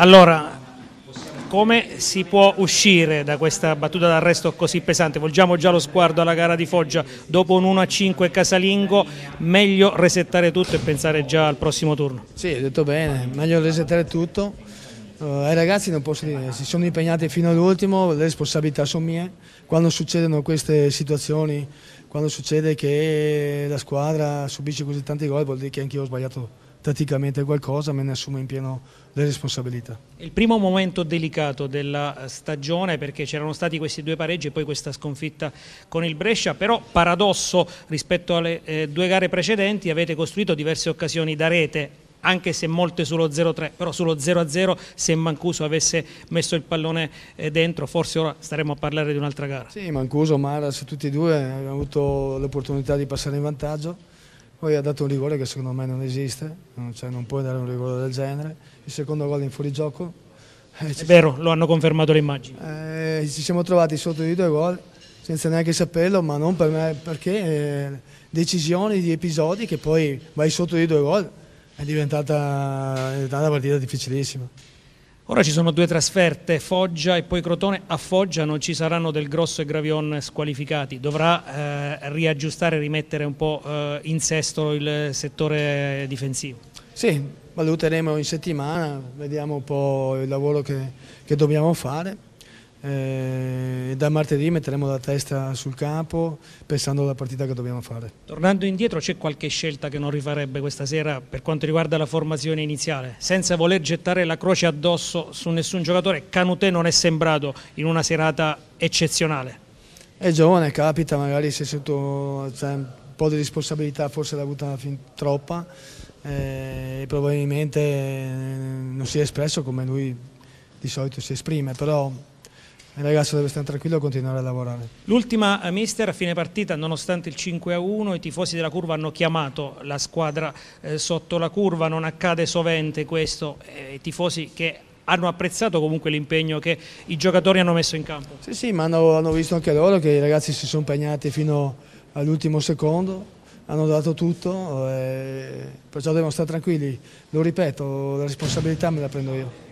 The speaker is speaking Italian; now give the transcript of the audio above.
Allora, come si può uscire da questa battuta d'arresto così pesante? Volgiamo già lo sguardo alla gara di Foggia dopo un 1-5 casalingo, meglio resettare tutto e pensare già al prossimo turno? Sì, hai detto bene, meglio resettare tutto. Uh, ai ragazzi non posso dire, si sono impegnati fino all'ultimo, le responsabilità sono mie. Quando succedono queste situazioni, quando succede che la squadra subisce così tanti gol, vuol dire che anch'io ho sbagliato tatticamente qualcosa, me ne assumo in pieno le responsabilità. Il primo momento delicato della eh, stagione perché c'erano stati questi due pareggi e poi questa sconfitta con il Brescia, però paradosso rispetto alle eh, due gare precedenti avete costruito diverse occasioni da rete anche se molte sullo 0-3, però sullo 0-0 se Mancuso avesse messo il pallone eh, dentro forse ora staremmo a parlare di un'altra gara. Sì, Mancuso, Maras, tutti e due hanno avuto l'opportunità di passare in vantaggio poi ha dato un rigore che secondo me non esiste, cioè non puoi dare un rigore del genere. Il secondo gol in fuorigioco. Eh, È vero, lo hanno confermato le immagini. Eh, ci siamo trovati sotto di due gol senza neanche saperlo, ma non per me, perché eh, decisioni di episodi che poi vai sotto di due gol è diventata, è diventata una partita difficilissima. Ora ci sono due trasferte, Foggia e poi Crotone. A Foggia non ci saranno Del Grosso e Gravion squalificati. Dovrà eh, riaggiustare, rimettere un po' eh, in sesto il settore difensivo. Sì, valuteremo in settimana, vediamo un po' il lavoro che, che dobbiamo fare eh, da martedì metteremo la testa sul campo pensando alla partita che dobbiamo fare. Tornando indietro c'è qualche scelta che non rifarebbe questa sera per quanto riguarda la formazione iniziale, senza voler gettare la croce addosso su nessun giocatore, Canutè non è sembrato in una serata eccezionale. È giovane, capita, magari si è sotto cioè, un po' di responsabilità, forse l'ha avuta fin troppa, eh, probabilmente eh, non si è espresso come lui di solito si esprime, però il ragazzo deve stare tranquillo e continuare a lavorare. L'ultima, eh, mister, a fine partita, nonostante il 5-1, a i tifosi della curva hanno chiamato la squadra eh, sotto la curva, non accade sovente questo, eh, i tifosi che hanno apprezzato comunque l'impegno che i giocatori hanno messo in campo. Sì, sì, ma hanno, hanno visto anche loro che i ragazzi si sono impegnati fino all'ultimo secondo, hanno dato tutto, eh, perciò devono stare tranquilli. Lo ripeto, la responsabilità me la prendo io.